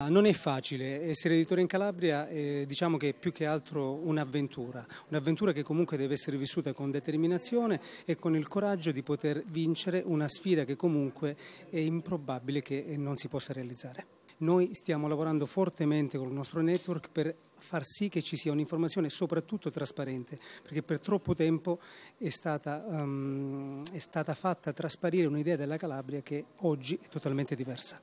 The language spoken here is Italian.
Ah, non è facile, essere editore in Calabria è diciamo che è più che altro un'avventura, un'avventura che comunque deve essere vissuta con determinazione e con il coraggio di poter vincere una sfida che comunque è improbabile che non si possa realizzare. Noi stiamo lavorando fortemente con il nostro network per far sì che ci sia un'informazione soprattutto trasparente, perché per troppo tempo è stata, um, è stata fatta trasparire un'idea della Calabria che oggi è totalmente diversa.